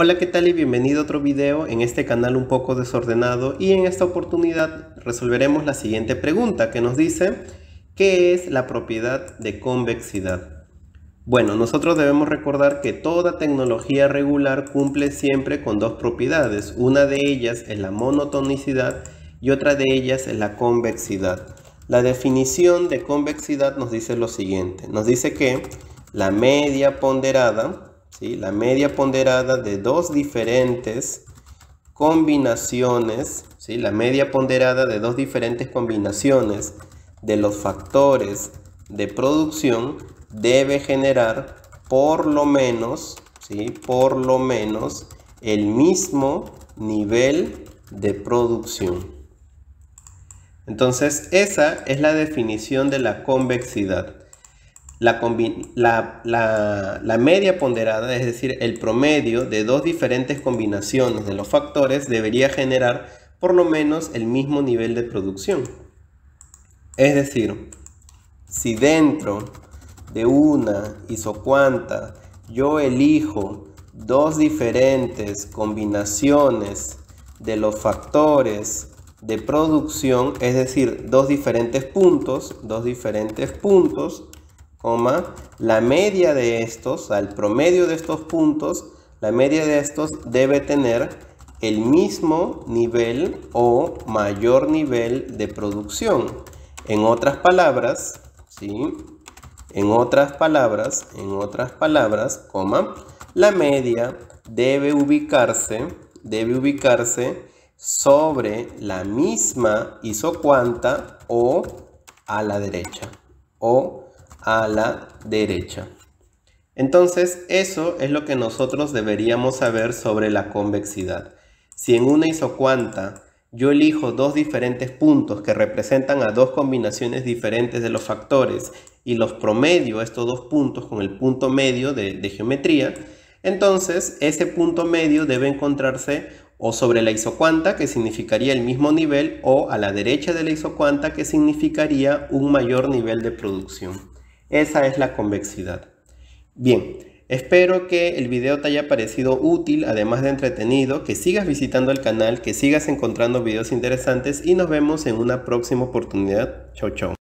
Hola qué tal y bienvenido a otro video en este canal un poco desordenado y en esta oportunidad resolveremos la siguiente pregunta que nos dice ¿Qué es la propiedad de convexidad? Bueno, nosotros debemos recordar que toda tecnología regular cumple siempre con dos propiedades. Una de ellas es la monotonicidad y otra de ellas es la convexidad. La definición de convexidad nos dice lo siguiente. Nos dice que la media ponderada la media ponderada de dos diferentes combinaciones, la media ponderada de dos diferentes combinaciones de los factores de producción debe generar por lo menos, por lo menos el mismo nivel de producción. Entonces esa es la definición de la convexidad la, la, media ponderada, es decir, el promedio de dos diferentes combinaciones de los factores debería generar por lo menos el mismo nivel de producción. Es decir, si dentro de una isocuanta yo elijo dos diferentes combinaciones de los factores de producción, es decir, dos diferentes puntos, dos diferentes puntos, coma, la media de estos, al promedio de estos puntos, la media de estos debe tener el mismo nivel o mayor nivel de producción. En otras palabras, ¿sí? En otras palabras, en otras palabras, coma, la media debe ubicarse, debe ubicarse sobre la misma isocuanta o a la derecha o a la derecha. Entonces, eso es lo que nosotros deberíamos saber sobre la convexidad. Si en una isocuanta yo elijo dos diferentes puntos que representan a dos combinaciones diferentes de los factores y los promedio estos dos puntos con el punto medio de, de geometría, entonces ese punto medio debe encontrarse o sobre la isocuanta, que significaría el mismo nivel, o a la derecha de la isocuanta, que significaría un mayor nivel de producción. Esa es la convexidad. Bien, espero que el video te haya parecido útil, además de entretenido, que sigas visitando el canal, que sigas encontrando videos interesantes y nos vemos en una próxima oportunidad. Chau, chau.